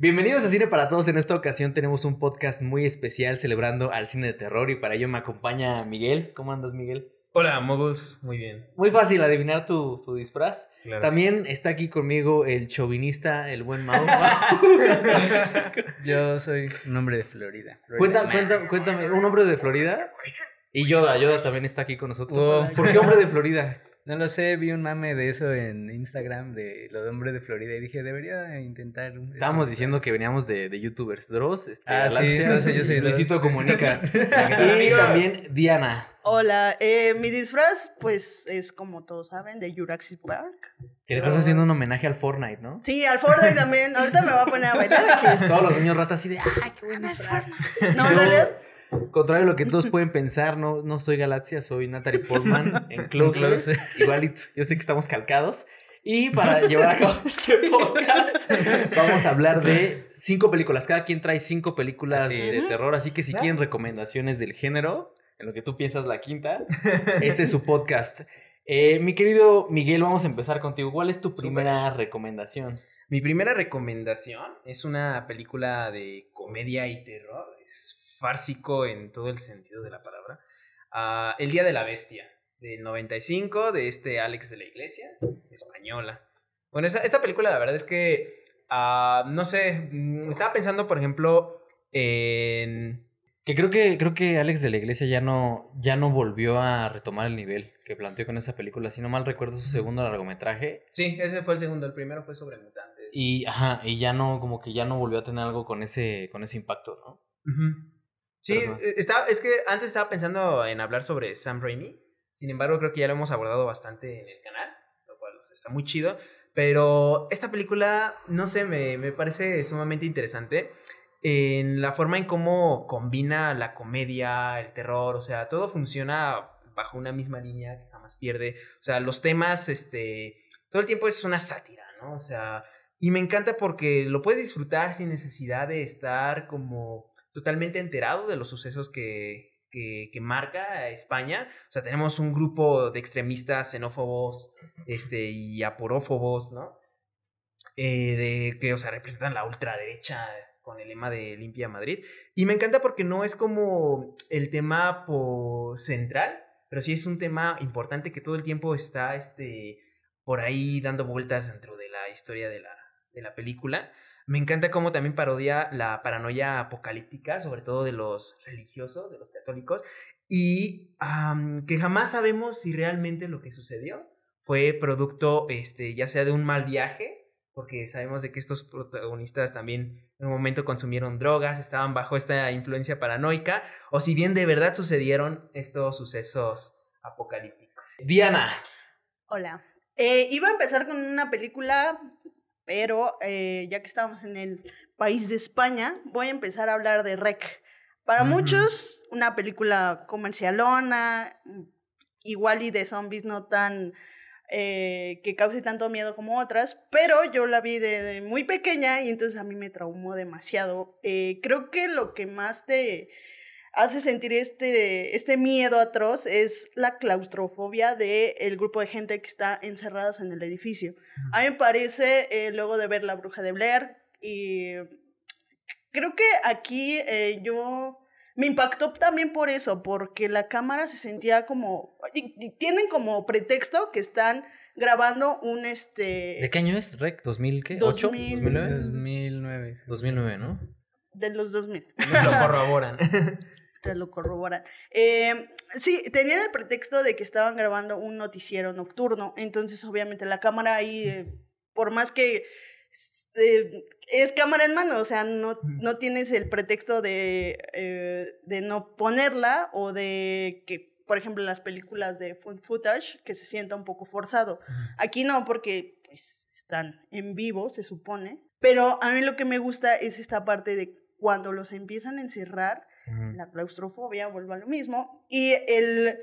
Bienvenidos a Cine para Todos. En esta ocasión tenemos un podcast muy especial celebrando al cine de terror y para ello me acompaña Miguel. ¿Cómo andas, Miguel? Hola, Moguls. Muy bien. Muy fácil adivinar tu, disfraz. También está aquí conmigo el chauvinista, el buen Mao. yo soy un hombre de Florida. Cuéntame, cuéntame, ¿un hombre de Florida? Y Yoda, Yoda también está aquí con nosotros. ¿Por qué hombre de Florida? No lo sé, vi un mame de eso en Instagram de los hombres de Florida y dije, debería intentar. Estábamos diciendo que veníamos de, de YouTubers. Dross, este, ah, sí, yo soy Luisito Comunica. y también Diana. Hola, eh, mi disfraz, pues es como todos saben, de Jurassic Park. Que le estás ah. haciendo un homenaje al Fortnite, ¿no? Sí, al Fortnite también. Ahorita me va a poner a bailar aquí. Todos los niños ratas así de, ¡ay, qué buen disfraz! No, en realidad. Contrario a lo que todos pueden pensar, no, no soy Galaxia, soy Natalie Portman en Close. Igualito, yo sé que estamos calcados. Y para llevar a cabo este podcast, vamos a hablar de cinco películas. Cada quien trae cinco películas de terror, así que si quieren recomendaciones del género, en lo que tú piensas la quinta, este es su podcast. Eh, mi querido Miguel, vamos a empezar contigo. ¿Cuál es tu primera recomendación? Mi primera recomendación es una película de comedia y terror. Es fársico en todo el sentido de la palabra. Ah, el Día de la Bestia, De 95, de este Alex de la Iglesia, española. Bueno, esta película la verdad es que, ah, no sé, mm, estaba pensando, por ejemplo, en... Que creo que, creo que Alex de la Iglesia ya no, ya no volvió a retomar el nivel que planteó con esa película. Si no mal recuerdo su segundo largometraje. Sí, ese fue el segundo, el primero fue sobre mutantes. Y ajá, y ya no, como que ya no volvió a tener algo con ese, con ese impacto, ¿no? Sí, eh, es que antes estaba pensando en hablar sobre Sam Raimi. Sin embargo, creo que ya lo hemos abordado bastante en el canal, lo cual pues, está muy chido. Pero esta película, no sé, me, me parece sumamente interesante en la forma en cómo combina la comedia, el terror, o sea, todo funciona bajo una misma línea que jamás pierde. O sea, los temas, este, todo el tiempo es una sátira, ¿no? O sea, y me encanta porque lo puedes disfrutar sin necesidad de estar como totalmente enterado de los sucesos que, marca España. O sea, tenemos un grupo de extremistas xenófobos este, y aporófobos, ¿no? Eh, de que, o sea, representan la ultraderecha con el lema de Limpia Madrid. Y me encanta porque no es como el tema central, pero sí es un tema importante que todo el tiempo está este, por ahí dando vueltas dentro de la historia de la, de la película. Me encanta cómo también parodia la paranoia apocalíptica, sobre todo de los religiosos, de los católicos, y que jamás sabemos si realmente lo que sucedió fue producto, este, ya sea de un mal viaje, porque sabemos de que estos protagonistas también en un momento consumieron drogas, estaban bajo esta influencia paranoica, o si bien de verdad sucedieron estos sucesos apocalípticos. Diana. Hola. Eh, iba a empezar con una película pero eh, ya que estamos en el país de España, voy a empezar a hablar de Rec. Para muchos, una película comercialona, mm, igual y de zombies no tan eh, que cause tanto miedo como otras, pero yo la vi de, muy pequeña y entonces a mí me traumó demasiado. Eh, creo que lo que más te hace sentir este, este miedo atroz es la claustrofobia del el grupo de gente que está encerradas en el edificio. A mí me parece, eh, luego de ver La Bruja de Blair, y creo que aquí eh, yo... Me impactó también por eso, porque la cámara se sentía como... Y, tienen como pretexto que están grabando un este... ¿De qué año es? ¿Rec? ¿2000 qué? 2009. 2009, ¿no? De los 2000. Lo corroboran. Te lo corroboran. Em, sí, tenían el pretexto de que estaban grabando un noticiero nocturno, entonces obviamente la cámara ahí, eh, por más que eh, es cámara en mano, o sea, no, no tienes el pretexto eh, de, no ponerla o de que por ejemplo, las películas de footage, que se sienta un poco forzado. Aquí no, porque pues, están en vivo, se supone. Pero a mí lo que me gusta es esta parte de cuando los empiezan a encerrar, la claustrofobia, vuelvo a lo mismo, y el,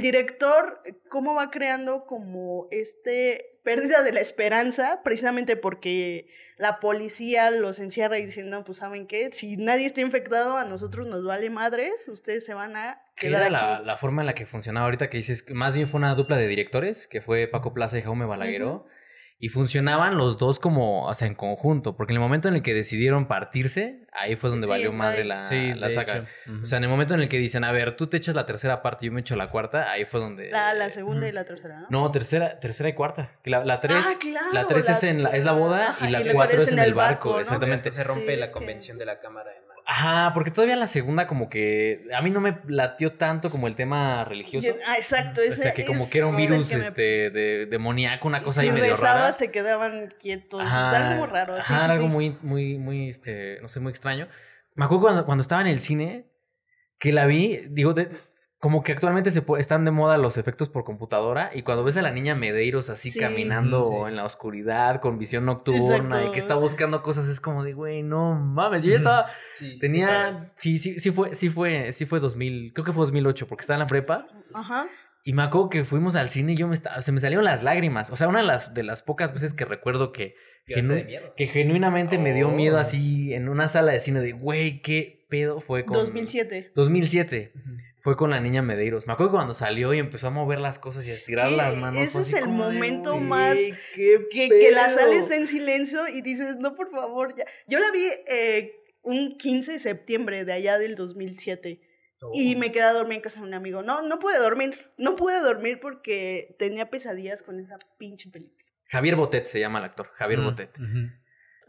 director, eh, cómo va creando como este pérdida de la esperanza, precisamente porque la policía los encierra y diciendo, pues saben qué, si nadie está infectado, a nosotros nos vale madres, ustedes se van a... Quedar era la, la forma en la que funcionaba ahorita que dices, más bien fue una dupla de directores, que fue Paco Plaza y Jaume Balagueró. Y funcionaban los dos como, o sea, en conjunto, porque en el momento en el que decidieron partirse, ahí fue donde valió madre la, la saga. O sea, en el momento en el que dicen, a ver, tú te echas la tercera parte y yo me echo la cuarta, ahí fue donde... La, segunda y la tercera, ¿no? tercera, tercera y cuarta. Ah, la, tres, la tres es, en la, es la boda y la cuatro es en el barco, exactamente. Este se rompe la convención de la cámara Ajá, porque todavía la segunda como que a mí no me latió tanto como el tema religioso. Ah, exacto. Ese, o sea, que como que era un virus este, de, demoníaco, una cosa ahí medio rara. se quedaban quietos. Es algo raro. algo muy, muy, muy, este, no sé, muy extraño. Me acuerdo cuando, cuando, estaba en el cine, que la vi, digo, de, como que actualmente se están de moda los efectos por computadora y cuando ves a la niña Medeiros así caminando en la oscuridad con visión nocturna y que está buscando cosas es como de güey no mames yo ya estaba tenía sí sí sí fue sí fue sí fue 2000 creo que fue 2008 porque estaba en la prepa ajá y me acuerdo que fuimos al cine y yo me se me salieron las lágrimas o sea una de las, de las pocas veces que recuerdo que que genuinamente me dio miedo oh. así en una sala de cine de güey qué pedo fue con 2007 2007 fue con la niña Medeiros. Me acuerdo cuando salió y empezó a mover las cosas y a estirar las manos. Ese es el momento más que, que, la sales en silencio y dices, no, por favor, ya. Yo la vi eh, un 15 de septiembre de allá del 2007. Y oh. me quedé a dormir en casa de un amigo. No, no pude dormir. No pude dormir porque tenía pesadillas con esa pinche película. Javier Botet se llama el actor. Javier mm, Botet.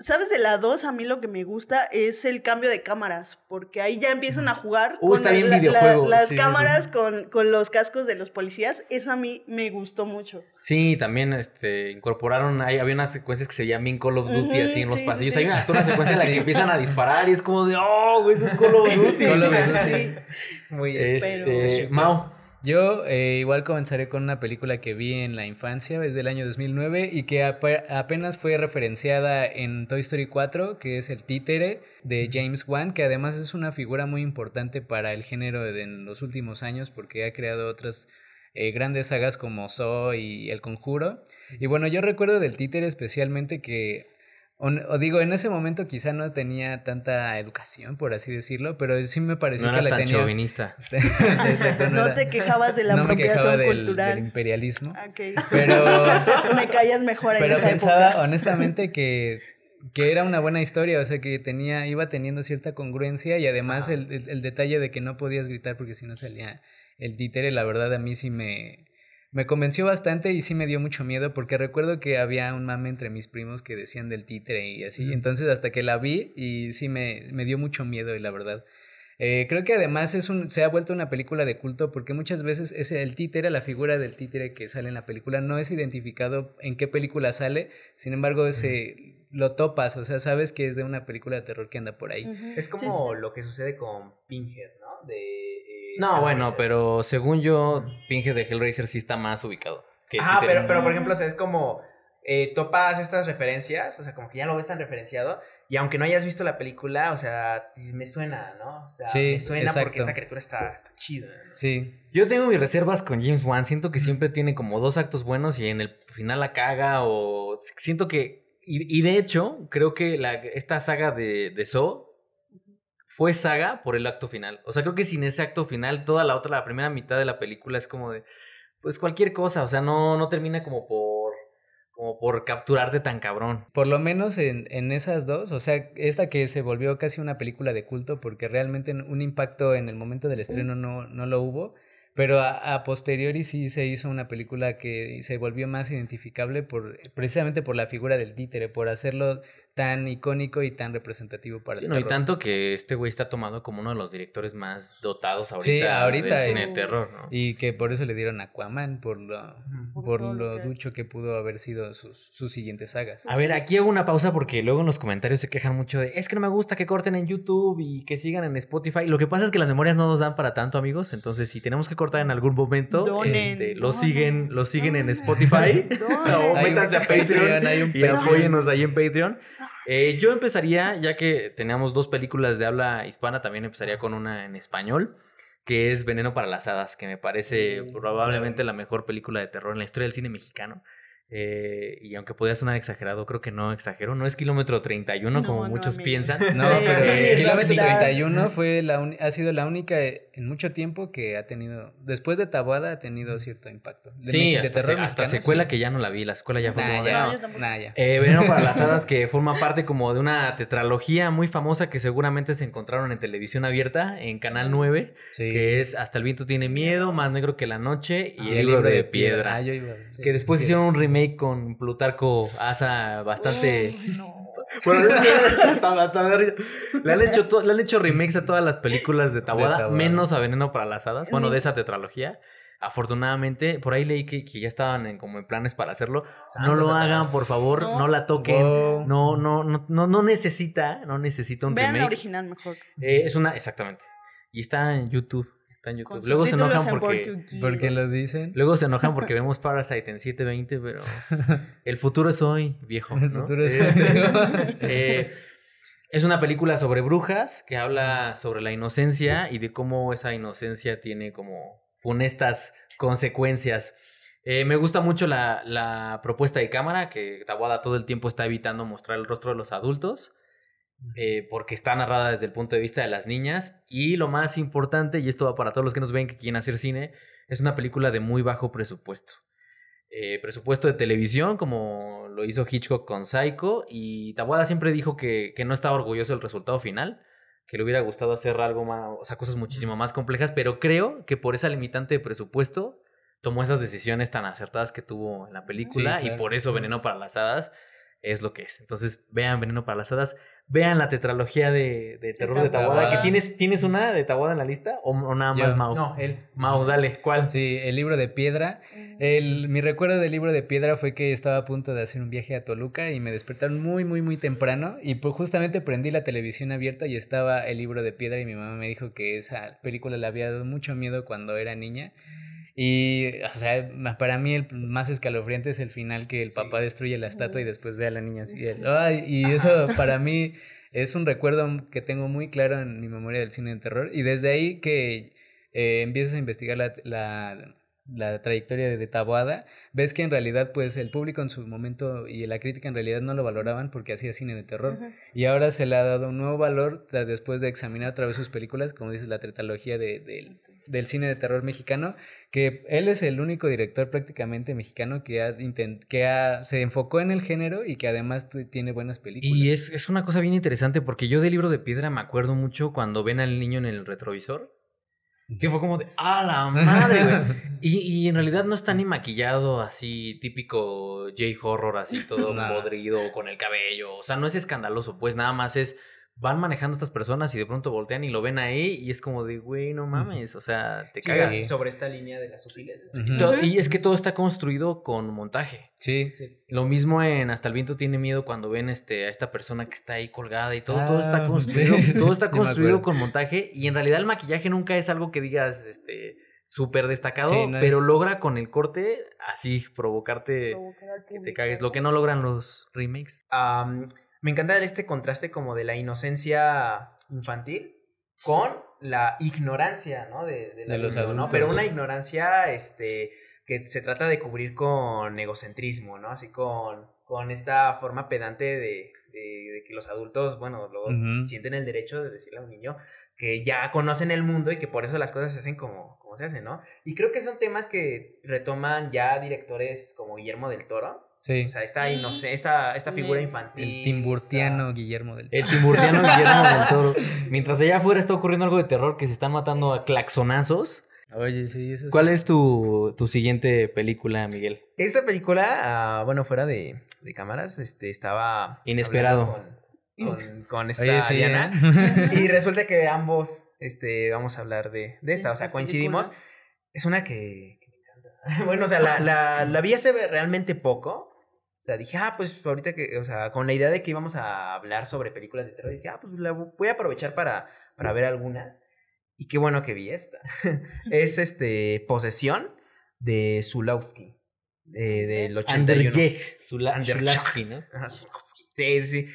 ¿Sabes? De la 2 a mí lo que me gusta es el cambio de cámaras, porque ahí ya empiezan a jugar con las cámaras Con, los cascos de los policías. Eso a mí me gustó mucho. Sí, también este, incorporaron, había unas secuencias que se llaman Call of Duty así en los pasillos. Hay una, una secuencia en la que empiezan a disparar y es como de, oh, eso es Call of Duty. Muy este, este Mau. Yo eh, igual comenzaré con una película que vi en la infancia, desde el año 2009, y que apenas fue referenciada en Toy Story 4, que es el títere de James Wan, que además es una figura muy importante para el género en los últimos años porque ha creado otras eh, grandes sagas como Saw y El Conjuro. Y bueno, yo recuerdo del títere especialmente que o, digo, en ese momento quizá no tenía tanta educación, por así decirlo, pero sí me pareció que la tenía. no, te quejabas de la no cultural. Del, imperialismo. Ah, pero me callas mejor en Pero pensaba honestamente que era una buena historia, o sea, que tenía iba teniendo cierta congruencia y además el detalle de que no podías gritar porque si no salía el títere, la verdad a mí sí me me convenció bastante y sí me dio mucho miedo porque recuerdo que había un mame entre mis primos que decían del títere y así. Entonces hasta que la vi y sí me, dio mucho miedo y la verdad. Eh, creo que además es un, se ha vuelto una película de culto porque muchas veces es el títere, la figura del títere que sale en la película, no es identificado en qué película sale, sin embargo ese lo topas, o sea, sabes que es de una película de terror que anda por ahí. Es como lo que sucede con Pinhead, ¿no? No, bueno, pero según yo, Pinge de Hellraiser sí está más ubicado. Ah, pero, por ejemplo, o sea, es como eh, topas estas referencias, o sea, como que ya lo ves tan referenciado, y aunque no hayas visto la película, o sea, me suena, ¿no? O sea, me suena porque esta criatura está, chida. Sí. Yo tengo mis reservas con James Wan, siento que siempre tiene como dos actos buenos y en el final la caga, o siento que. Y, de hecho, creo que la, esta saga de, de fue saga por el acto final. O sea, creo que sin ese acto final, toda la otra, la primera mitad de la película es como de, pues cualquier cosa, o sea, no, no termina como por, como por capturarte tan cabrón. Por lo menos en, esas dos, o sea, esta que se volvió casi una película de culto porque realmente un impacto en el momento del estreno no, lo hubo. Pero a, posteriori sí se hizo una película que se volvió más identificable por, precisamente por la figura del títere, por hacerlo tan icónico y tan representativo para el no, Y tanto que este güey está tomado como uno de los directores más dotados ahorita, en cine de terror, ¿no? Y que por eso le dieron Aquaman, por lo, por, lo ducho que pudo haber sido sus, siguientes sagas. A ver, aquí hago una pausa porque luego en los comentarios se quejan mucho de es que no me gusta que corten en YouTube y que sigan en Spotify. Lo que pasa es que las memorias no nos dan para tanto, amigos. Entonces, si tenemos que cortar en algún momento, este, lo siguen, lo siguen en Spotify. No, métanse a Patreon, Patreon y apoyenos ahí en Patreon. Eh, yo empezaría, ya que teníamos dos películas de habla hispana, también empezaría con una en español, que es Veneno para las Hadas, que me parece probablemente la mejor película de terror en la historia del cine mexicano. Eh, y aunque podía sonar exagerado, creo que no exagero. No es kilómetro 31 como muchos piensan. No, pero kilómetro 31 fue la ha sido la única en mucho tiempo que ha tenido, después de Tabuada, ha tenido cierto impacto. sí, hasta, secuela que ya no la vi, la secuela ya fue. no, ya. Eh, para las Hadas, que forma parte como de una tetralogía muy famosa que seguramente se encontraron en televisión abierta, en Canal 9, que es Hasta el viento tiene miedo, Más negro que la noche y ah, el libro de, piedra. Ah, que después hicieron un remake con Plutarco Asa bastante. bueno, le, han hecho remakes a todas las películas de Taboada menos a Veneno para las Hadas, bueno, de esa tetralogía. Afortunadamente, por ahí leí que, ya estaban en, como en planes para hacerlo. No lo hagan, por favor, no, la toquen. No, no, no, no, necesita, no necesita un remake. Vean original mejor. Eh, es una, exactamente. Y está en YouTube. Luego se enojan porque, porque Luego se enojan porque vemos Parasite en 720, pero el futuro es hoy, viejo. El futuro es eh, eh, es una película sobre brujas que habla sobre la inocencia y de cómo esa inocencia tiene como funestas consecuencias. Eh, me gusta mucho la, la, propuesta de cámara, que Tawada todo el tiempo está evitando mostrar el rostro de los adultos. Eh, porque está narrada desde el punto de vista de las niñas. Y lo más importante, y esto va para todos los que nos ven que quieren hacer cine, es una película de muy bajo presupuesto. Eh, presupuesto de televisión, como lo hizo Hitchcock con Psycho, y Tabuada siempre dijo que, que no estaba orgulloso del resultado final, que le hubiera gustado hacer algo más, o sea, cosas muchísimo más complejas, pero creo que por esa limitante de presupuesto tomó esas decisiones tan acertadas que tuvo en la película y por eso Veneno para las Hadas es lo que es. Entonces, vean Veneno para las Hadas, vean la tetralogía de, terror de, taguada que tienes, ¿tienes una de Tawada en la lista o, nada más Mau Mao? No, él. Mao, dale, ¿cuál? Sí, el libro de piedra. El, mi recuerdo del libro de piedra fue que estaba a punto de hacer un viaje a Toluca y me despertaron muy, muy, muy temprano y pues justamente prendí la televisión abierta y estaba el libro de piedra y mi mamá me dijo que esa película le había dado mucho miedo cuando era niña. Y, o sea, para mí el más escalofriante es el final que el papá destruye la estatua y después ve a la niña así. y eso para mí es un recuerdo que tengo muy claro en mi memoria del cine de terror. Y desde ahí que eh, empiezas a investigar la, trayectoria de Taboada, ves que en realidad pues el público en su momento y la crítica en realidad no lo valoraban porque hacía cine de terror y ahora se le ha dado un nuevo valor después de examinar a través de sus películas, como dices, la trilogía del de, del cine de terror mexicano, que él es el único director prácticamente mexicano que, ha se enfocó en el género y que además tiene buenas películas. Y es, una cosa bien interesante porque yo de libro de piedra me acuerdo mucho cuando ven al niño en el retrovisor. Que fue como de, ¡ah, la madre, Y, y, en realidad no está ni maquillado así, típico J-horror, así todo podrido, con el cabello. O sea, no es escandaloso, pues nada más es van manejando estas personas y de pronto voltean y lo ven ahí y es como de, güey, no mames, o sea, te sí, Sobre esta línea de las sutiles. y, es que todo está construido con montaje. Sí. Lo mismo en Hasta el viento tiene miedo cuando ven este, a esta persona que está ahí colgada y todo, todo está ah, construido, todo está construido con montaje y en realidad el maquillaje nunca es algo que digas, este súper destacado, pero logra con el corte así provocarte que te cagues, lo que no logran los remakes. Me encanta este contraste como de la inocencia infantil con la ignorancia, ¿no? De, los adultos. ¿no? Pero una ignorancia este, que se trata de cubrir con egocentrismo, ¿no? Así con, con esta forma pedante de, que los adultos, bueno, sienten el derecho de decirle a un niño, que ya conocen el mundo y que por eso las cosas se hacen como, como se hacen, ¿no? Y creo que son temas que retoman ya directores como Guillermo del Toro. Sí. O sea, esta, no sé, esta, esta figura infantil. El timburtiano Guillermo del Toro. El timburtiano Guillermo del Toro. Mientras allá afuera está ocurriendo algo de terror, que se están matando a claxonazos. Oye, sí, eso ¿Cuál es tu, siguiente película, Miguel? Esta película, ah, bueno, fuera de, de, cámaras, este, estaba... Inesperado con, esta ¿eh? y resulta que ambos este, vamos a hablar de, de esta, o sea, coincidimos. Es una que, bueno, o sea, la, la, la vi hace realmente poco. O sea, dije, ah, pues ahorita que, o sea, con la idea de que íbamos a hablar sobre películas de terror, dije, ah, pues la voy a aprovechar para, para ver algunas. Y qué bueno que vi esta. es este, Posesión de Zulowski. De, eh, del 81. Anderjeg. Zulowski, ¿no? sí, sí.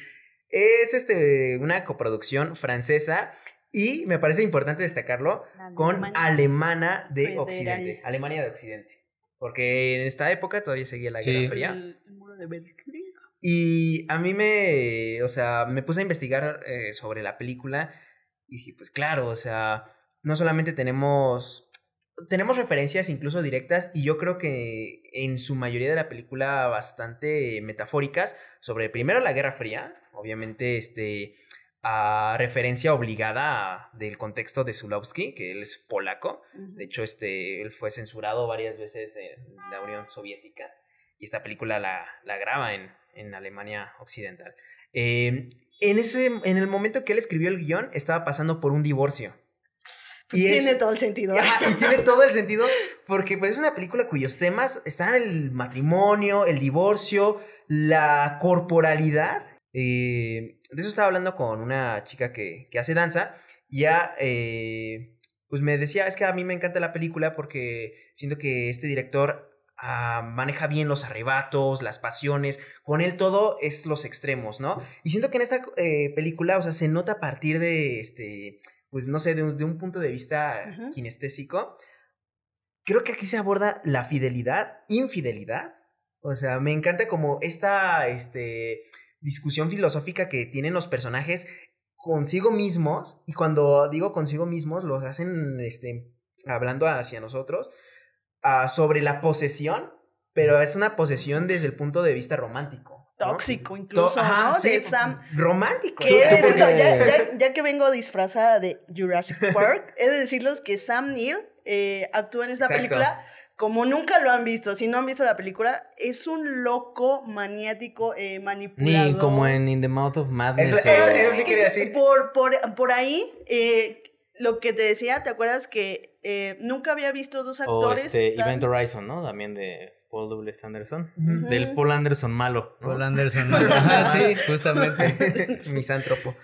Es este, una coproducción francesa y me parece importante destacarlo con Alemana de Occidente, Alemania de Occidente, porque en esta época todavía seguía la Guerra Fría. y a mí me, o sea, me puse a investigar eh, sobre la película y dije, pues claro, o sea, no solamente tenemos tenemos referencias incluso directas y yo creo que en su mayoría de la película bastante metafóricas, sobre primero la Guerra Fría, obviamente este, a referencia obligada del contexto de Zulowski, que él es polaco, de hecho este, él fue censurado varias veces en la Unión Soviética y esta película la, graba en, en, Alemania Occidental. Eh, en, ese, en el momento que él escribió el guión estaba pasando por un divorcio. Y tiene todo el sentido. ¿eh? y tiene todo el sentido porque pues, es una película cuyos temas están el matrimonio, el divorcio, la corporalidad. Eh, de eso estaba hablando con una chica que, hace danza. Ya, eh, pues me decía, es que a mí me encanta la película porque siento que este director ah, maneja bien los arrebatos, las pasiones, con él todo es los extremos, ¿no? Y siento que en esta eh, película, o sea, se nota a partir de, este, pues no sé, de un, punto de vista kinestésico. Creo que aquí se aborda la fidelidad, infidelidad, o sea, me encanta como esta este, discusión filosófica que tienen los personajes consigo mismos, y cuando digo consigo mismos, los hacen este, hablando hacia nosotros, ah, sobre la posesión, pero es una posesión desde el punto de vista romántico. Tóxico, incluso, ¿no? Es Sam. Romántico. Ya, que vengo disfrazada de Jurassic Park, he de decirles que Sam Neill eh, actúa en esta película como nunca lo han visto, si no han visto la película, es un loco maniático eh, manipulador. Ni como en In the Mouth of Madness. Eso, sí quería decir. Por, por, por ahí, eh, lo que te decía, ¿te acuerdas que eh, nunca había visto dos actores? O este, Event Horizon, ¿no? También de Paul W. Anderson. Del Paul Anderson malo. Paul Anderson malo. sí, justamente. Misántropo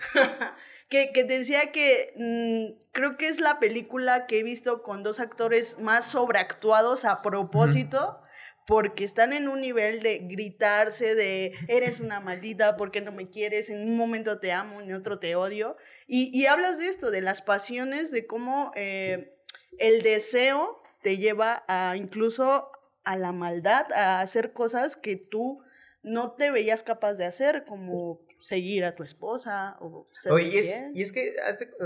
que, te decía que mm, creo que es la película que he visto con dos actores más sobreactuados a propósito. porque están en un nivel de gritarse, de eres una maldita, porque no me quieres, en un momento te amo, en otro te odio. Y, hablas de esto, de las pasiones, de cómo eh, el deseo te lleva a incluso a la maldad, a hacer cosas que tú no te veías capaz de hacer, como seguir a tu esposa o ser y es, que,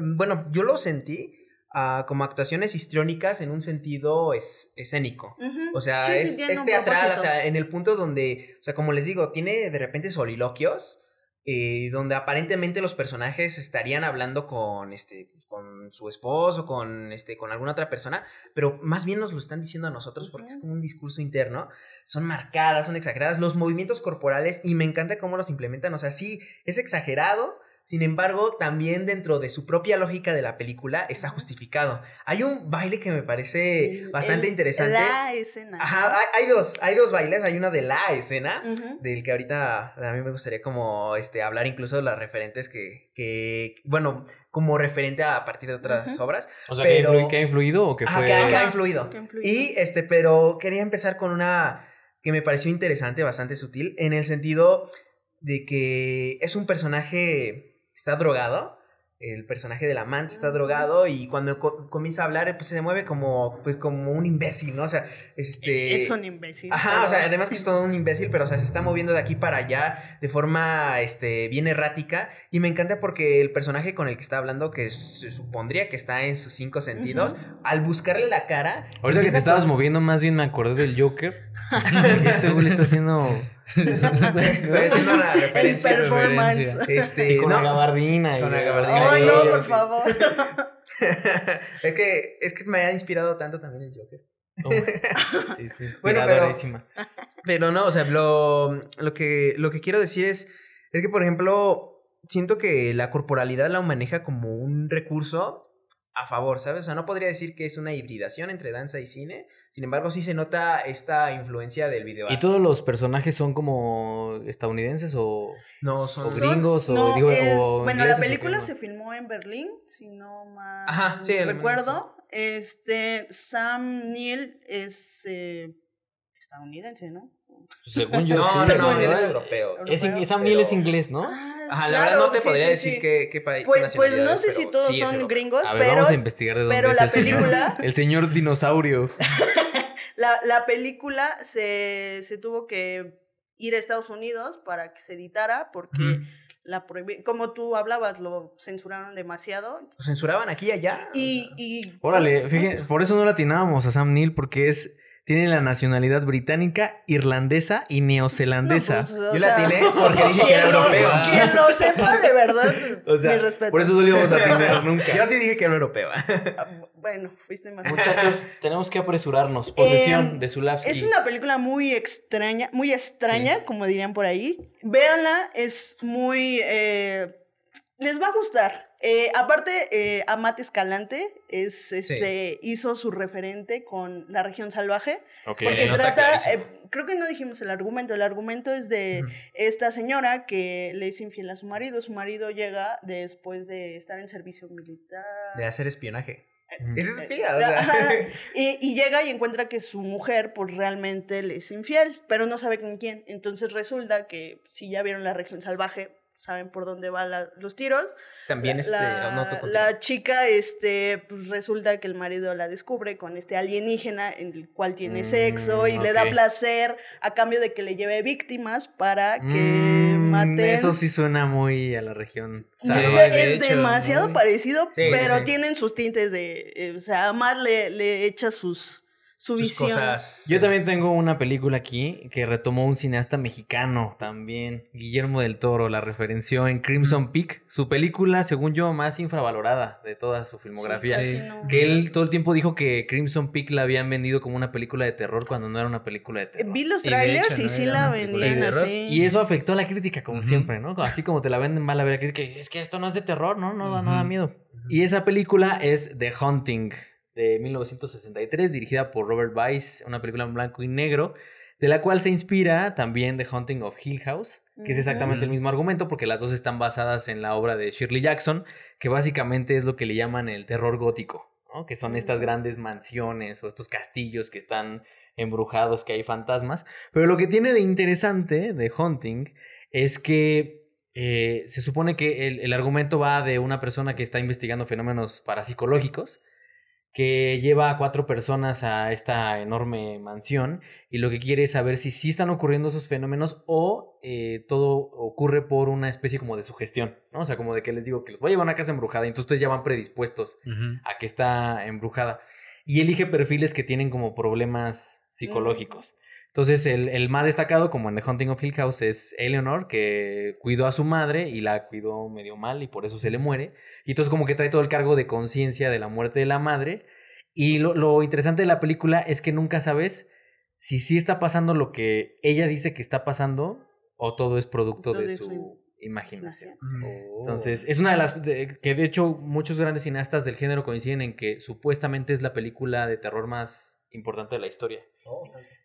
mm, bueno, yo lo sentí ah, como actuaciones histriónicas en un sentido escénico. O sea, es, teatral, o sea, en el punto donde, o sea, como les digo, tiene de repente soliloquios eh, donde aparentemente los personajes estarían hablando con, este, con su esposo, con, este, con alguna otra persona, pero más bien nos lo están diciendo a nosotros porque es como un discurso interno. Son marcadas, son exageradas, los movimientos corporales y me encanta cómo los implementan. O sea, sí, es exagerado, sin embargo, también dentro de su propia lógica de la película está justificado. Hay un baile que me parece bastante interesante. La escena. Ajá, hay, dos, hay dos bailes. Hay una de la escena, del que ahorita a mí me gustaría como este, hablar incluso de las referentes que, bueno, como referente a partir de otras obras. O sea, que, ha influido o que fue... ha influido. ha influido. Y, este, pero quería empezar con una que me pareció interesante, bastante sutil, en el sentido de que es un personaje está drogado. El personaje del amante está drogado y cuando comienza a hablar, pues se mueve como, pues, como un imbécil, ¿no? O sea, este. E-, es un imbécil. Ajá, o sea, además que es todo un imbécil, pero se está moviendo de aquí para allá de forma este, bien errática. Y me encanta porque el personaje con el que está hablando, que se supondría que está en sus cinco sentidos, al buscarle la cara. Ahorita que te estabas moviendo, más bien me acordé del Joker. este güey está haciendo una El performance. Este, con la gabardina. Con la gabardina. Ay, no, por favor. es, que, es que me ha inspirado tanto también el Joker. Oh. sí, bueno, pero, pero no, o sea, lo, lo, que, lo que quiero decir es, es que, por ejemplo, siento que la corporalidad la maneja como un recurso a favor, ¿sabes? O sea, no podría decir que es una hibridación entre danza y cine, sin embargo, sí se nota esta influencia del video. ¿Y todos los personajes son como estadounidenses o, gringos? bueno, la película se filmó en Berlín, si no mal recuerdo. Este, Sam Neill es eh, estadounidense, ¿no? Según yo, no, sí. no, europeo. Sam Neill es inglés, ¿no? A ah, la verdad no te podría decir qué, país. Pues, pues no sé si todos son gringos, pero. Vamos a investigar de dónde pero la el película. Señor, el señor dinosaurio. la, la, película se, se, tuvo que ir a Estados Unidos para que se editara porque. la Como tú hablabas, lo censuraron demasiado. Lo censuraban aquí y allá. Y. Órale, fíjense, por eso no latinábamos a Sam Neill, porque es tiene la nacionalidad británica, irlandesa y neozelandesa. Pues, Yo la tiré porque dije que era europeo. quien lo sepa, de verdad, Por eso no lo íbamos a primero, nunca. Yo sí dije que era europeo. Ah, bueno, fuiste más. Muchachos, tenemos que apresurarnos. Posesión em, de de Zulapsky. Es una película muy extraña, muy extraña, como dirían por ahí. Véanla, es muy... Eh, les va a gustar. Eh, aparte, eh, Escalante es, este, hizo su referente con La región salvaje, porque trata, eh, creo que no dijimos el argumento, el argumento es de esta señora que le es infiel a su marido, su marido llega después de estar en servicio militar. De hacer espionaje. Eh, es espía, y, llega y encuentra que su mujer, pues realmente le es infiel, pero no sabe con quién. Entonces resulta que si ya vieron la región salvaje, saben por dónde van los tiros. También este, la, la chica, este, pues resulta que el marido la descubre con este alienígena en el cual tiene sexo y mm, le da placer a cambio de que le lleve víctimas para que mm, mate. Eso sí suena muy a la región. es demasiado parecido, pero tienen sus tintes de, eh, o sea, más le echa sus su visión. Yo también tengo una película aquí que retomó un cineasta mexicano también, Guillermo del Toro, la referenció en Crimson mm. Peak, su película, según yo, más infravalorada de toda su filmografía. Que él todo el tiempo dijo que Crimson Peak la habían vendido como una película de terror cuando no era una película de terror. Vi los trailers y, sí la vendían así. Y eso afectó a la crítica, como siempre, ¿no? Así como te la venden mal a ver la crítica, es que esto no es de terror, ¿no? No, da miedo. Y esa película es The Hunting de 1963, dirigida por Robert Weiss, una película en blanco y negro, de la cual se inspira también The Haunting of Hill House, que es exactamente el mm. mismo argumento, porque las dos están basadas en la obra de Shirley Jackson, que básicamente es lo que le llaman el terror gótico, que son estas grandes mansiones o estos castillos que están embrujados, que hay fantasmas. Pero lo que tiene de interesante de Haunting es que eh, se supone que el, el, argumento va de una persona que está investigando fenómenos parapsicológicos que lleva a cuatro personas a esta enorme mansión y lo que quiere es saber si sí están ocurriendo esos fenómenos o eh, todo ocurre por una especie como de sugestión, ¿no? O sea, como de que les digo que los voy a llevar a una casa embrujada y entonces ustedes ya van predispuestos a que está embrujada. Y elige perfiles que tienen como problemas psicológicos. Entonces, el, el, más destacado, como en The Hunting of Hill House, es Eleanor, que cuidó a su madre y la cuidó medio mal y por eso se le muere. Y entonces, como que trae todo el cargo de conciencia de la muerte de la madre. Y lo, lo, interesante de la película es que nunca sabes si sí está pasando lo que ella dice que está pasando o todo es producto de, su, imaginación. Mm. Oh. Entonces, es una de las que de hecho muchos grandes cineastas del género coinciden en que supuestamente es la película de terror más importante de la historia.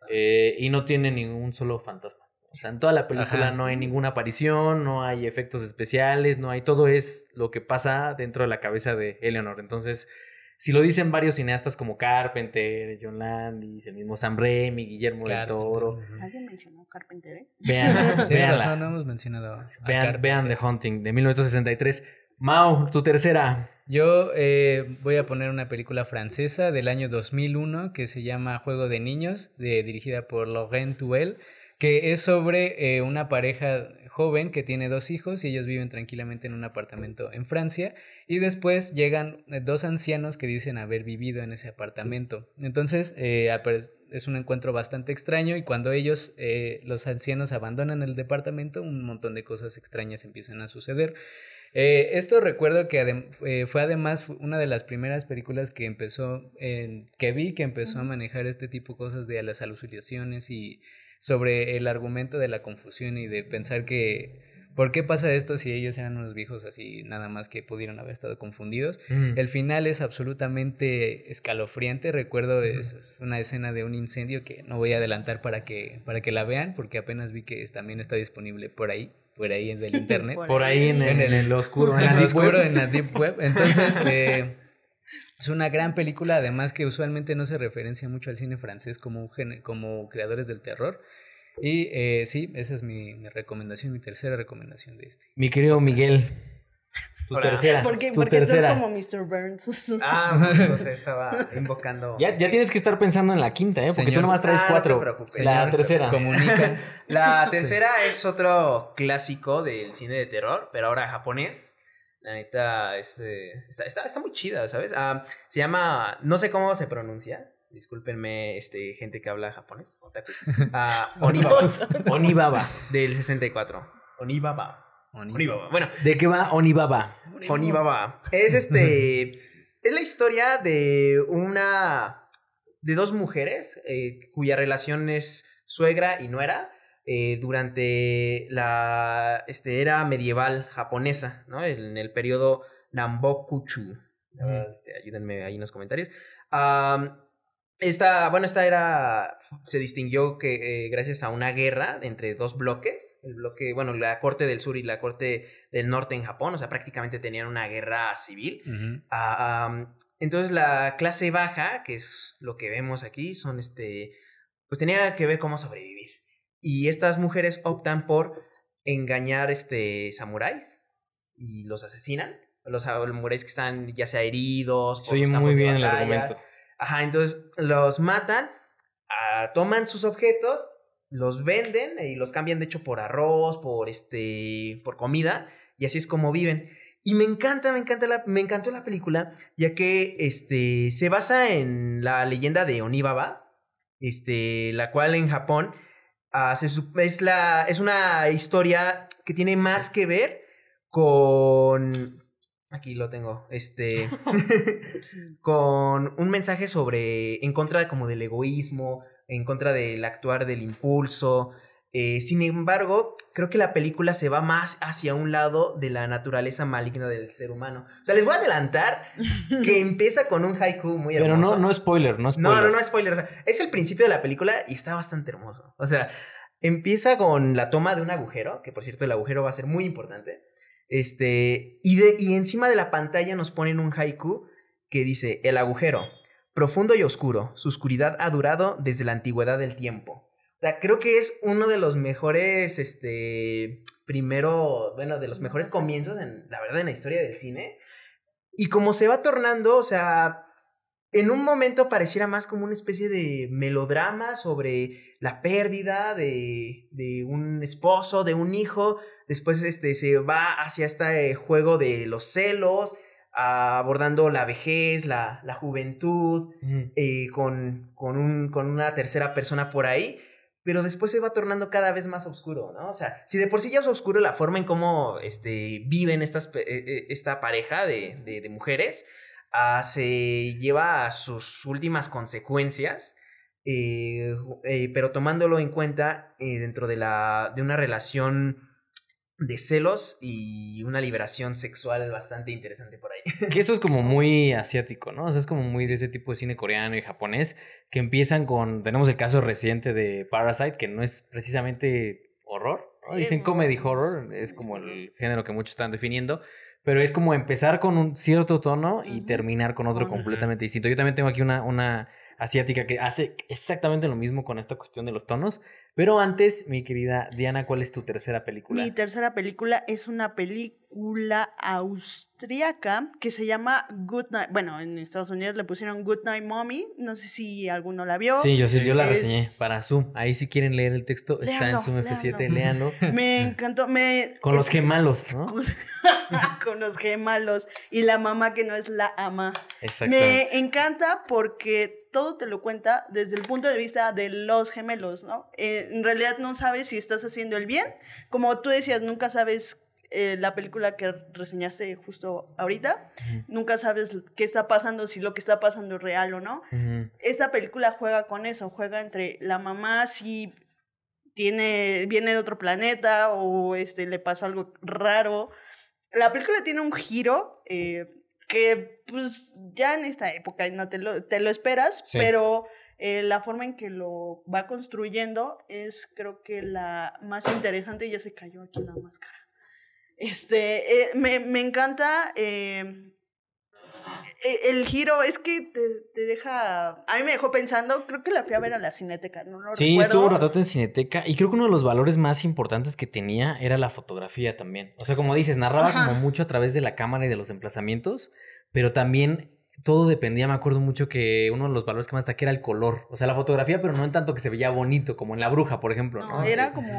Eh, y no tiene ningún solo fantasma. O sea, en toda la película no hay ninguna aparición, no hay efectos especiales, no hay. Todo es lo que pasa dentro de la cabeza de Eleanor. Entonces, si lo dicen varios cineastas como Carpenter, John Landis, el mismo Sam Raimi, Guillermo del Toro. ¿Alguien mencionó Carpenter? Vean, vean. no hemos mencionado. The Hunting de 1963. Mao, tu tercera. Yo eh, voy a poner una película francesa del año 2001 que se llama Juego de Niños, dirigida por Laurent Touel, que es sobre eh, una pareja joven que tiene dos hijos y ellos viven tranquilamente en un apartamento en Francia y después llegan eh, dos ancianos que dicen haber vivido en ese apartamento. Entonces es un encuentro bastante extraño y cuando ellos, los ancianos, abandonan el departamento, un montón de cosas extrañas empiezan a suceder. Eh, esto recuerdo que eh, fue además una de las primeras películas que empezó, que vi que empezó a manejar este tipo de cosas de las alucinaciones y sobre el argumento de la confusión y de pensar que ¿Por qué pasa esto si ellos eran unos viejos así, nada más que pudieron haber estado confundidos? Mm. El final es absolutamente escalofriante. Recuerdo es una escena de un incendio que no voy a adelantar para que, para que la vean, porque apenas vi que también está disponible por ahí por ahí en el internet. por ahí en el, en en oscuro, en, la oscuro, en la deep web. Entonces, eh, es una gran película, además que usualmente no se referencia mucho al cine francés como, como creadores del terror. Y eh, sí, esa es mi, recomendación, mi tercera recomendación de este. Mi querido Miguel. Tu tercera. ¿Por qué, tu porque tercera. como Mr. Burns. Ah, no sé, estaba invocando. Ya, ya, tienes que estar pensando en la quinta, ¿eh? Porque tú nomás traes cuatro. Ah, no te la tercera. La tercera es otro clásico del cine de terror, pero ahora japonés. La neta, este, está, está, muy chida, ¿sabes? Ah, se llama, no sé cómo se pronuncia, discúlpenme, este, gente que habla japonés, ah, Onibaba, del 64, Onibaba. Onibaba. Bueno, ¿de qué va Onibaba? Onibaba? Es este. es la historia de una. de dos mujeres eh, cuya relación es suegra y nuera. Eh, durante la este, era medieval japonesa, ¿no? En el periodo Nambokuchu. Mm. Este, ayúdenme ahí en los comentarios. Esta, bueno, esta era, se distinguió que eh, gracias a una guerra entre dos bloques, el bloque, bueno, la corte del sur y la corte del norte en Japón, o sea, prácticamente tenían una guerra civil. Ah, entonces la clase baja, que es lo que vemos aquí, son este, pues tenía que ver cómo sobrevivir. Y estas mujeres optan por engañar este samuráis y los asesinan, los samuráis que están ya sea heridos, Soy muy bien el argumento Ajá, entonces los matan, ah, toman sus objetos, los venden eh, y los cambian de hecho por arroz, por este, por comida y así es como viven. Y me encanta, me encanta la, me encantó la película ya que este se basa en la leyenda de Onibaba, este, la cual en Japón ah, es la es una historia que tiene más que ver con Aquí lo tengo. Este. con un mensaje sobre. En contra como del egoísmo. En contra del actuar del impulso. Eh, sin embargo, creo que la película se va más hacia un lado de la naturaleza maligna del ser humano. O sea, les voy a adelantar que empieza con un haiku muy hermoso. Pero no, no spoiler, no spoiler. No, no, no spoiler. O sea, es el principio de la película y está bastante hermoso. O sea, empieza con la toma de un agujero, que por cierto el agujero va a ser muy importante. Este, y, de, y encima de la pantalla nos ponen un haiku que dice, el agujero, profundo y oscuro, su oscuridad ha durado desde la antigüedad del tiempo. O sea, creo que es uno de los mejores, este, primero, bueno, de los mejores comienzos, en, la verdad, en la historia del cine. Y como se va tornando, o sea, en un momento pareciera más como una especie de melodrama sobre la pérdida de, de un esposo, de un hijo. Después este, se va hacia este juego de los celos, abordando la vejez, la, la juventud, mm. eh, con, con, un, con una tercera persona por ahí. Pero después se va tornando cada vez más oscuro, ¿no? O sea, si de por sí ya es oscuro la forma en cómo este, viven estas, e, e, esta pareja de, de mujeres, Ah, se lleva a sus últimas consecuencias, eh, eh, pero tomándolo en cuenta eh, dentro de, la, de una relación de celos y una liberación sexual bastante interesante por ahí. Que eso es como muy asiático, ¿no? O sea, es como muy de ese tipo de cine coreano y japonés que empiezan con, tenemos el caso reciente de Parasite, que no es precisamente horror, dicen comedy horror, es como el género que muchos están definiendo, pero es como empezar con un cierto tono y terminar con otro completamente distinto. Yo también tengo aquí una asiática que hace exactamente lo mismo con esta cuestión de los tonos, pero antes, mi querida Diana, ¿cuál es tu tercera película? Mi tercera película es una película austriaca que se llama Good Night. Bueno, en Estados Unidos le pusieron Good Night Mommy. No sé si alguno la vio. Sí, yo sí, yo la reseñé para Zoom. Ahí si quieren leer el texto, está en Zoom F7, léanlo. Me encantó. Me... Con los gemalos, ¿no? Con los gemalos. Y la mamá que no es la ama. Exacto. Me encanta porque todo te lo cuenta desde el punto de vista de los gemelos, ¿no? Eh, en realidad no sabes si estás haciendo el bien. Como tú decías, nunca sabes eh, la película que reseñaste justo ahorita, nunca sabes qué está pasando, si lo que está pasando es real o no. Esta película juega con eso, juega entre la mamá, si tiene, viene de otro planeta o este, le pasó algo raro. La película tiene un giro. Eh, que pues ya en esta época no te lo, esperas, pero eh, la forma en que lo va construyendo es creo que la más interesante, ya se cayó aquí la máscara. Este, eh, me, me, encanta eh, e-, el giro es que te, te, deja. A mí me dejó pensando, creo que la fui a ver a la Cineteca, no lo Sí, estuvo un en Cineteca y creo que uno de los valores más importantes que tenía era la fotografía también. O sea, como dices, narraba como mucho a través de la cámara y de los emplazamientos, pero también todo dependía, me acuerdo mucho que uno de los valores que más destaqué era el color. O sea, la fotografía, pero no en tanto que se veía bonito, como en La Bruja, por ejemplo. No, ¿no? era como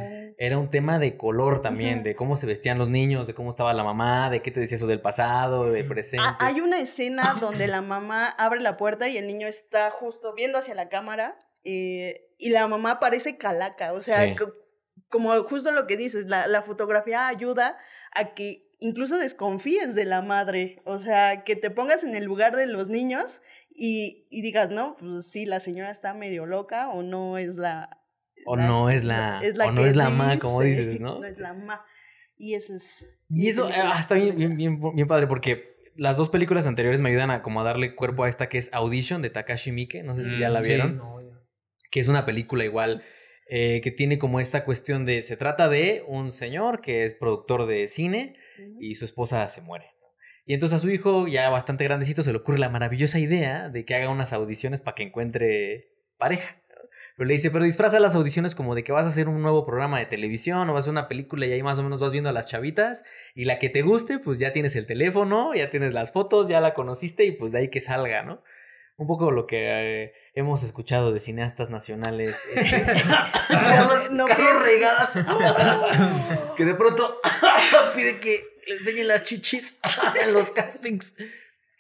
era un tema de color también, de cómo se vestían los niños, de cómo estaba la mamá, de qué te decía eso del pasado, de presente. Ah, hay una escena donde la mamá abre la puerta y el niño está justo viendo hacia la cámara y la mamá parece calaca, o sea, como justo lo que dices, la, fotografía ayuda a que incluso desconfíes de la madre, o sea, que te pongas en el lugar de los niños y, y digas, no, pues sí, la señora está medio loca o no es la o no es la, no es la ma, como dices, ¿no? No es la ma. Y eso es... Y eso ah, está bien, bien, padre porque las dos películas anteriores me ayudan a como darle cuerpo a esta que es Audition de Takashi Miike, no sé si ya la mm, vieron, que es una película igual eh, que tiene como esta cuestión de, se trata de un señor que es productor de cine y su esposa se muere. Y entonces a su hijo, ya bastante grandecito, se le ocurre la maravillosa idea de que haga unas audiciones para que encuentre pareja. Pero le dice, pero disfraza las audiciones como de que vas a hacer un nuevo programa de televisión o vas a hacer una película y ahí más o menos vas viendo a las chavitas y la que te guste, pues ya tienes el teléfono, ya tienes las fotos, ya la conociste y pues de ahí que salga, ¿no? Un poco lo que eh, hemos escuchado de cineastas nacionales. Este, no Regadas. que de pronto pide que le enseñen las chichis en los castings.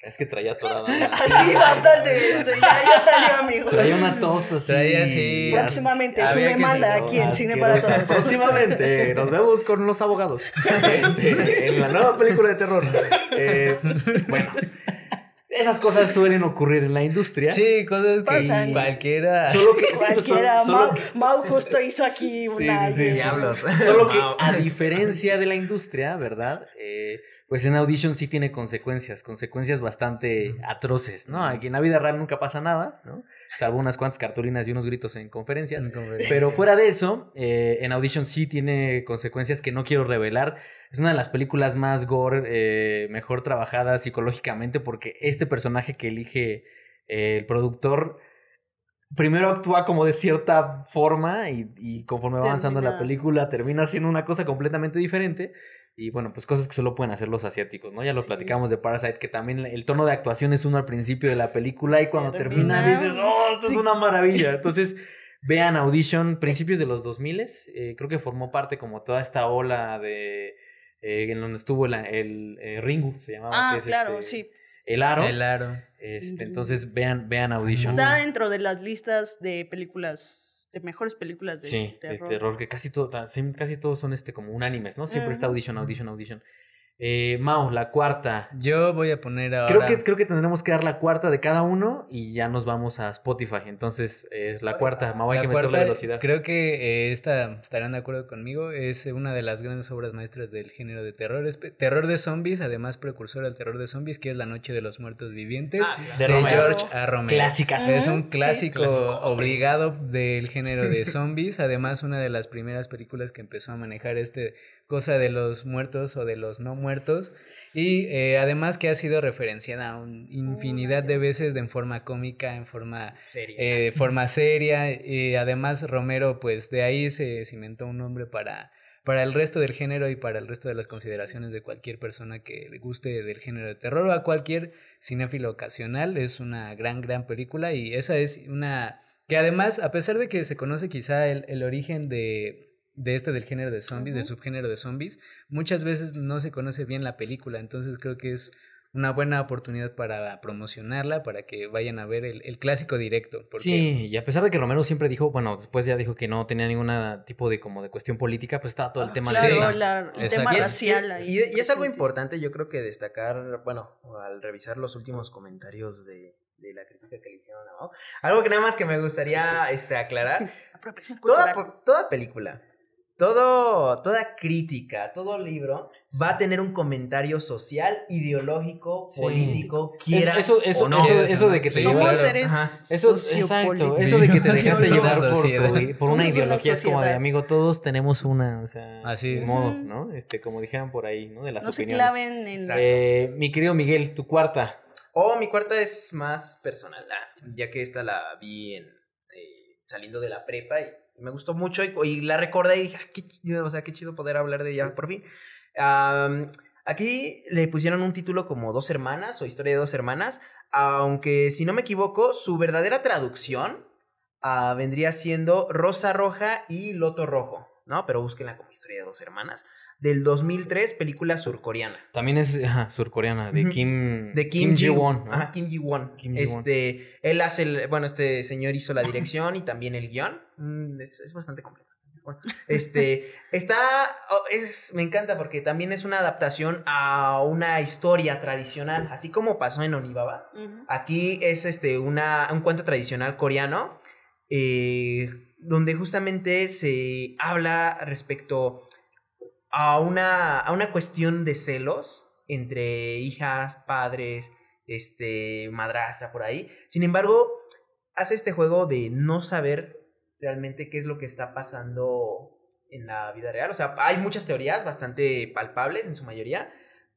Es que traía toda la... Así, bastante. ya, salió, amigo. Traía una tos así. sí. Próximamente, su demanda aquí en Cine ah, para Todos. Próximamente, nos vemos con los abogados. Este, en la nueva película de terror. Eh, bueno. Esas cosas suelen ocurrir en la industria. Sí, cosas Pasan. que cualquiera. Solo que cualquiera. Solo, Mau, justo hizo aquí una. Sí, sí, solo que a diferencia de la industria, ¿verdad? Eh, pues en Audition sí tiene consecuencias, consecuencias bastante atroces, ¿no? Aquí en la vida real nunca pasa nada, ¿no? Salvo unas cuantas cartulinas y unos gritos en conferencias. Pero fuera de eso, eh, en Audition sí tiene consecuencias que no quiero revelar. Es una de las películas más gore, eh, mejor trabajada psicológicamente, porque este personaje que elige eh, el productor primero actúa como de cierta forma y, conforme va avanzando la película termina siendo una cosa completamente diferente. Y bueno, pues cosas que solo pueden hacer los asiáticos, ¿no? Ya lo platicamos de Parasite, que también el tono de actuación es uno al principio de la película y cuando termina, dices, oh, esto es una maravilla. Entonces, vean Audition, principios de los 2000, eh, creo que formó parte como toda esta ola de... Eh, en donde estuvo el, el eh, Ringu, se llamaba. Ah, claro, este, sí. El Aro. El Aro. Este, entonces vean, vean Audition. Está dentro de las listas de películas de mejores películas de, sí, terror. de terror. que casi todo, casi todos son este como unánimes, ¿no? Siempre está audition, audition, audition. Eh, Mau, la cuarta. Yo voy a poner ahora. Creo que, creo que tendremos que dar la cuarta de cada uno y ya nos vamos a Spotify. Entonces, es la cuarta. Mao hay que meterle velocidad. Creo que eh, esta, estarán de acuerdo conmigo, es una de las grandes obras maestras del género de terror. terror de zombies, además precursor al terror de zombies, que es La Noche de los Muertos Vivientes ah, de, George A. Romero. Clásicas. Es un clásico obligado del género de zombies. además, una de las primeras películas que empezó a manejar este cosa de los muertos o de los no muertos. Y eh, además que ha sido referenciada un infinidad de veces de en forma cómica, en forma seria. Eh, forma seria. Y además Romero, pues de ahí se cimentó un nombre para, para el resto del género y para el resto de las consideraciones de cualquier persona que le guste del género de terror o a cualquier cinéfilo ocasional. Es una gran, gran película y esa es una... que además, a pesar de que se conoce quizá el origen de de este del género de zombies, del subgénero de zombies, muchas veces no se conoce bien la película, entonces creo que es una buena oportunidad para promocionarla, para que vayan a ver el, clásico directo. Porque... Sí, y a pesar de que Romero siempre dijo, bueno, después ya dijo que no tenía ningún tipo de como de cuestión política, pues estaba todo el ah, tema claro, el tema racial Y, es algo importante, yo creo que destacar, bueno, al revisar los últimos comentarios de, la crítica que le hicieron a ¿no? algo que nada más que me gustaría este, aclarar. toda película todo, toda crítica, todo libro va a tener un comentario social, ideológico, político, quiera eso, eso, Eso, eso, de que te Somos seres eso, exacto, eso de que te dejaste llevar por, una ideología es como de amigo, todos tenemos una, o sea, Así modo, ¿no? Este, como dijeron por ahí, ¿no? De las opiniones. Eh, mi querido Miguel, tu cuarta. Oh, mi cuarta es más personal, ah, ya que esta la vi en, eh, saliendo de la prepa y me gustó mucho y, la recordé y dije, ah, qué, o sea, qué chido poder hablar de ella por fin. aquí le pusieron un título como Dos Hermanas o Historia de Dos Hermanas, aunque si no me equivoco, su verdadera traducción ah, vendría siendo Rosa Roja y Loto Rojo, ¿no? Pero búsquenla como Historia de Dos Hermanas del 2003, película surcoreana. También es surcoreana, de Kim... De Kim, Ji Won. Kim Ji Won. este, él hace, el, bueno, este señor hizo la dirección y también el guión. Mm, es, bastante complejo. Este, este, está, oh, es, me encanta porque también es una adaptación a una historia tradicional, así como pasó en Onibaba. Aquí es este, una, un cuento tradicional coreano, eh, donde justamente se habla respecto a una, a una cuestión de celos entre hijas, padres, este, madrastra por ahí. Sin embargo, hace este juego de no saber realmente qué es lo que está pasando en la vida real. O sea, hay muchas teorías bastante palpables en su mayoría,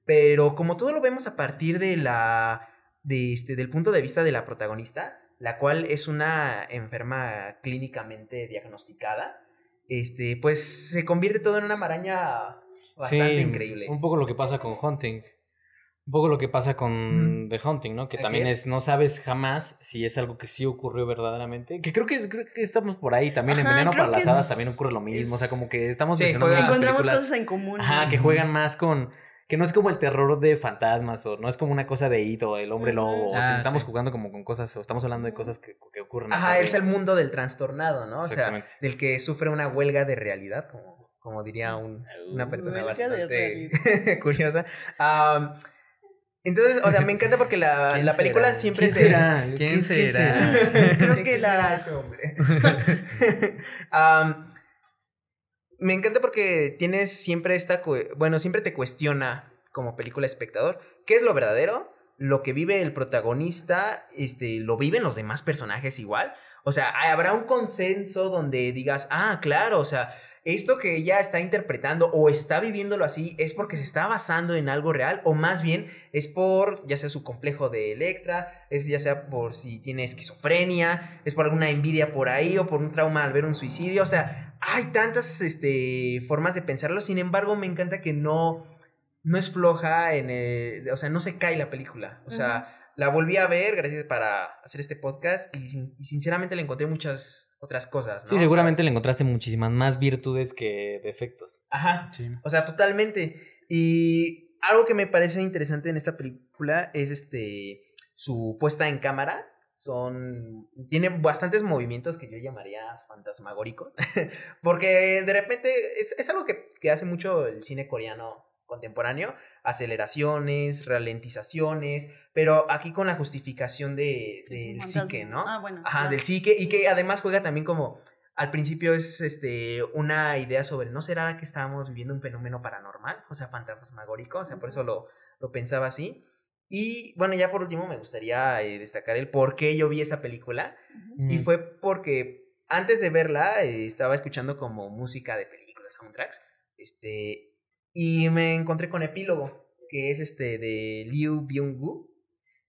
pero como todo lo vemos a partir de la, este, del punto de vista de la protagonista, la cual es una enferma clínicamente diagnosticada, este, pues se convierte todo en una maraña bastante increíble. Un poco lo que pasa con Hunting. Un poco lo que pasa con The Hunting, ¿no? Que también es. no sabes jamás si es algo que sí ocurrió verdaderamente. Que creo que, estamos por ahí también. en Veneno para las Hadas también ocurre lo mismo. O sea, como que estamos sí, Encontramos cosas en común. Ajá, que juegan más con que no es como el terror de fantasmas o no es como una cosa de hito, el hombre lobo, o si ah, estamos jugando como con cosas o estamos hablando de cosas que, ocurren. Ajá, es el mundo del trastornado, ¿no? O sea, del que sufre una huelga de realidad, como, diría una persona bastante curiosa. entonces, o sea, me encanta porque la, la película siempre... ¿Quién será? ¿Quién, será? Creo que la... hombre. Me encanta porque tienes siempre esta, bueno, siempre te cuestiona como película espectador, ¿qué es lo verdadero? Lo que vive el protagonista, este, lo viven los demás personajes igual. O sea, ¿habrá un consenso donde digas, ah, claro, o sea, esto que ella está interpretando o está viviéndolo así es porque se está basando en algo real o más bien es por ya sea su complejo de Electra, es ya sea por si tiene esquizofrenia, es por alguna envidia por ahí o por un trauma al ver un suicidio, o sea, hay tantas este, formas de pensarlo, sin embargo me encanta que no, no es floja en o sea, no se cae la película, o sea, la volví a ver gracias para hacer este podcast y, sinceramente le encontré muchas otras cosas. ¿no? Sí, seguramente le encontraste muchísimas más virtudes que defectos. Ajá. O sea, totalmente. Y algo que me parece interesante en esta película es este su puesta en cámara. Son. Tiene bastantes movimientos que yo llamaría fantasmagóricos. porque de repente es, algo que, que hace mucho el cine coreano contemporáneo aceleraciones, ralentizaciones, pero aquí con la justificación de, del psique, ¿no? Ah, bueno. Ajá, del psique, y que además juega también como al principio es este una idea sobre no será que estábamos viviendo un fenómeno paranormal, o sea, fantasmagórico, o sea, por eso lo, lo pensaba así. Y bueno, ya por último me gustaría eh, destacar el por qué yo vi esa película y mm. fue porque antes de verla eh, estaba escuchando como música de películas, soundtracks, este y me encontré con Epílogo, que es este de Liu Byung-gu,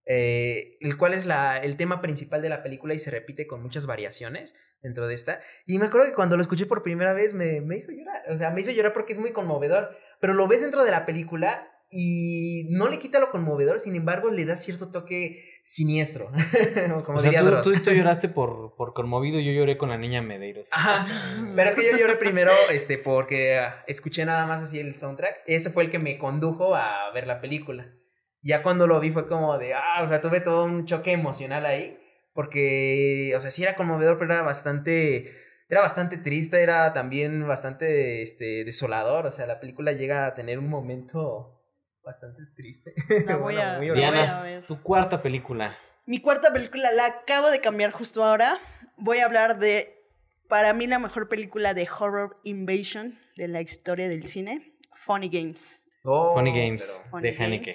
eh, el cual es la, el tema principal de la película y se repite con muchas variaciones dentro de esta. Y me acuerdo que cuando lo escuché por primera vez me, me hizo llorar, o sea, me hizo llorar porque es muy conmovedor, pero lo ves dentro de la película y no le quita lo conmovedor, sin embargo, le da cierto toque siniestro. como o sea, tú, tú, lloraste por, por conmovido, yo lloré con la niña Medeiros. Ajá, pero es que yo lloré primero este, porque ah, escuché nada más así el soundtrack. Ese fue el que me condujo a ver la película. Ya cuando lo vi fue como de, ah, o sea, tuve todo un choque emocional ahí, porque, o sea, sí era conmovedor, pero era bastante era bastante triste, era también bastante este, desolador. O sea, la película llega a tener un momento bastante triste. voy, a, Diana, Tu cuarta película. Mi cuarta película la acabo de cambiar justo ahora. Voy a hablar de, para mí, la mejor película de horror invasion de la historia del cine, Funny Games. Oh, Funny Games, de Haneke.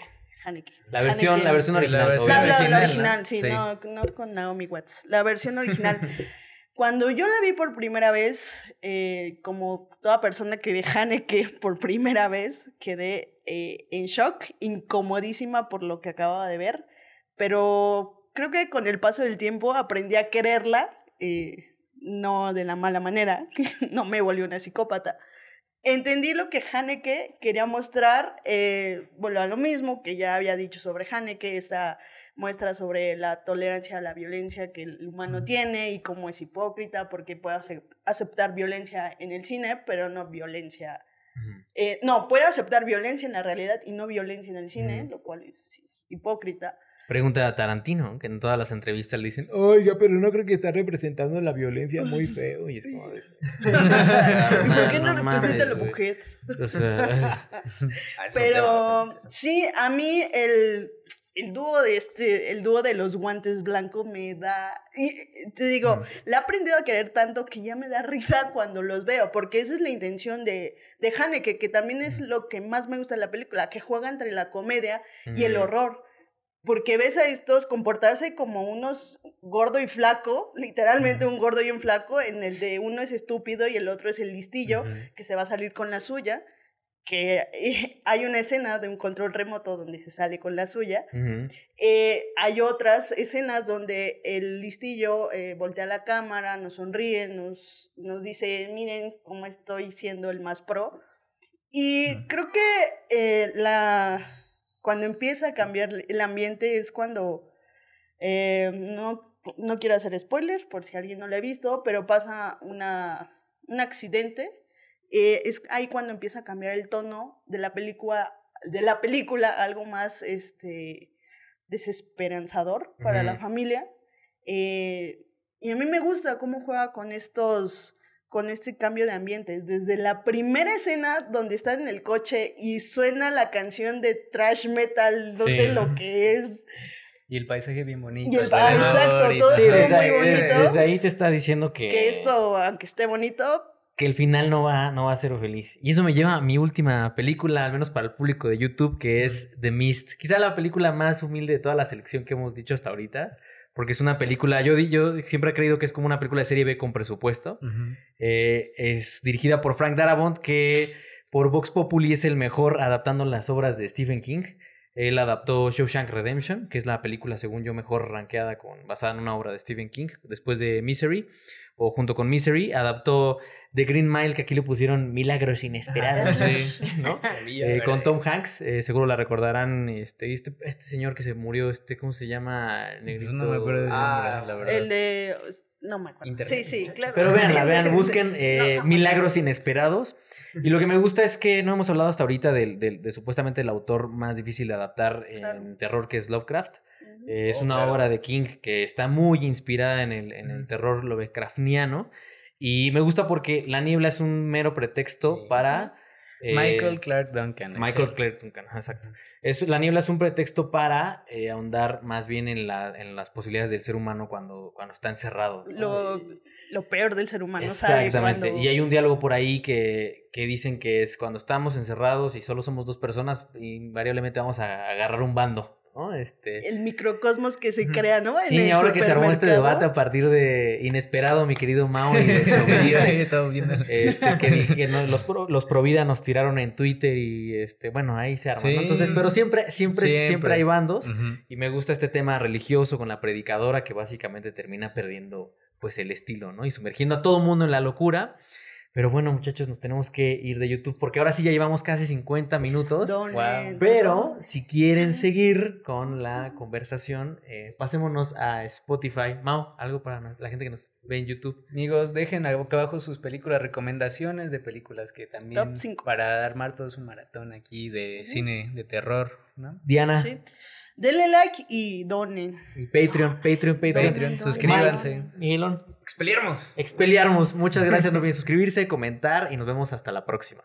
La versión, la versión original. La, versión original, no, con Naomi Watts. La versión original. Cuando yo la vi por primera vez, eh, como toda persona que ve Haneke por primera vez, quedé eh, en shock, incomodísima por lo que acababa de ver, pero creo que con el paso del tiempo aprendí a quererla, eh, no de la mala manera, no me volvió una psicópata. Entendí lo que Haneke quería mostrar, volvió a lo mismo que ya había dicho sobre Haneke, esa muestra sobre la tolerancia a la violencia que el humano tiene y cómo es hipócrita porque puede aceptar violencia en el cine, pero no violencia. Eh, no, puede aceptar violencia en la realidad y no violencia en el cine, lo cual es hipócrita. Pregunta a Tarantino, que en todas las entrevistas le dicen, oiga, pero no creo que está representando la violencia muy feo. Y es como eso. ¿Por qué no, representa la mujer? pero ah, sí, a mí el el dúo de este, el dúo de los guantes blancos me da, y te digo, la he aprendido a querer tanto que ya me da risa cuando los veo, porque esa es la intención de, de Haneke, que también es lo que más me gusta de la película, que juega entre la comedia y el horror. Porque ves a estos comportarse como unos gordo y flaco, literalmente un gordo y un flaco, en el de uno es estúpido y el otro es el listillo, que se va a salir con la suya que hay una escena de un control remoto donde se sale con la suya. Eh, hay otras escenas donde el listillo eh, voltea la cámara, nos sonríe, nos, nos dice, miren cómo estoy siendo el más pro. Y creo que eh, la, cuando empieza a cambiar el ambiente es cuando, no, no quiero hacer spoilers por si alguien no lo ha visto, pero pasa una, un accidente eh, es ahí cuando empieza a cambiar el tono de la película, de la película algo más este, desesperanzador para la familia. Eh, y a mí me gusta cómo juega con estos con este cambio de ambiente... Desde la primera escena donde están en el coche y suena la canción de trash metal, no sé lo que es. Y el paisaje bien bonito. exacto, todo, muy bonito. desde ahí te está diciendo que... Que esto, aunque esté bonito, que el final no va, no va a ser feliz. Y eso me lleva a mi última película, al menos para el público de YouTube, que es The Mist. Quizá la película más humilde de toda la selección que hemos dicho hasta ahorita, porque es una película, yo, yo siempre he creído que es como una película de serie B con presupuesto. Eh, es dirigida por Frank Darabont, que por Vox Populi es el mejor adaptando las obras de Stephen King. Él adaptó Shawshank Redemption, que es la película, según yo, mejor rankeada con, basada en una obra de Stephen King, después de Misery, o junto con Misery. Adaptó de Green Mile, que aquí le pusieron Milagros Inesperados. Ah, ¿no? Eh, con Tom Hanks, eh, seguro la recordarán. Este, este, este, señor que se murió, este, ¿cómo se llama? Pues no me acuerdo ah, El de. No me acuerdo. Sí, sí, claro. Pero vean, vean, busquen eh, Milagros Inesperados. Y lo que me gusta es que no hemos hablado hasta ahorita de, supuestamente el autor más difícil de adaptar en terror, que es Lovecraft. es oh, una obra de King que está muy inspirada en el, en el terror Lovecraftiano. Y me gusta porque la niebla es un mero pretexto para... Eh, Michael Clark Duncan. Michael Clark Duncan, exacto. Es, la niebla es un pretexto para eh, ahondar más bien en, la, en, las posibilidades del ser humano cuando, cuando está encerrado. Lo, peor del ser humano. Exactamente. Y hay un diálogo por ahí que, que, dicen que es cuando estamos encerrados y solo somos dos personas, invariablemente vamos a agarrar un bando. Este, el microcosmos que se crea, ¿no? sí, ahora que se armó este debate a partir de Inesperado, mi querido Mao y que, los, Provida nos tiraron en Twitter y este, bueno, ahí se armó. Entonces, pero siempre, siempre, siempre, hay bandos. Y me gusta este tema religioso con la predicadora que básicamente termina perdiendo pues el estilo, ¿no? Y sumergiendo a todo mundo en la locura. Pero bueno, muchachos, nos tenemos que ir de YouTube porque ahora sí ya llevamos casi 50 minutos. Pero si quieren seguir con la conversación, eh, pasémonos a Spotify. Mau, algo para la gente que nos ve en YouTube. Amigos, dejen abajo sus películas, recomendaciones de películas que también Top para armar todo su maratón aquí de cine de terror. ¿no? Diana. Denle like y donen. Patreon, Patreon, Patreon. Patreon suscríbanse. Elon. Expeliarmos. Expeliarmos. Muchas gracias. No olviden suscribirse, comentar y nos vemos hasta la próxima.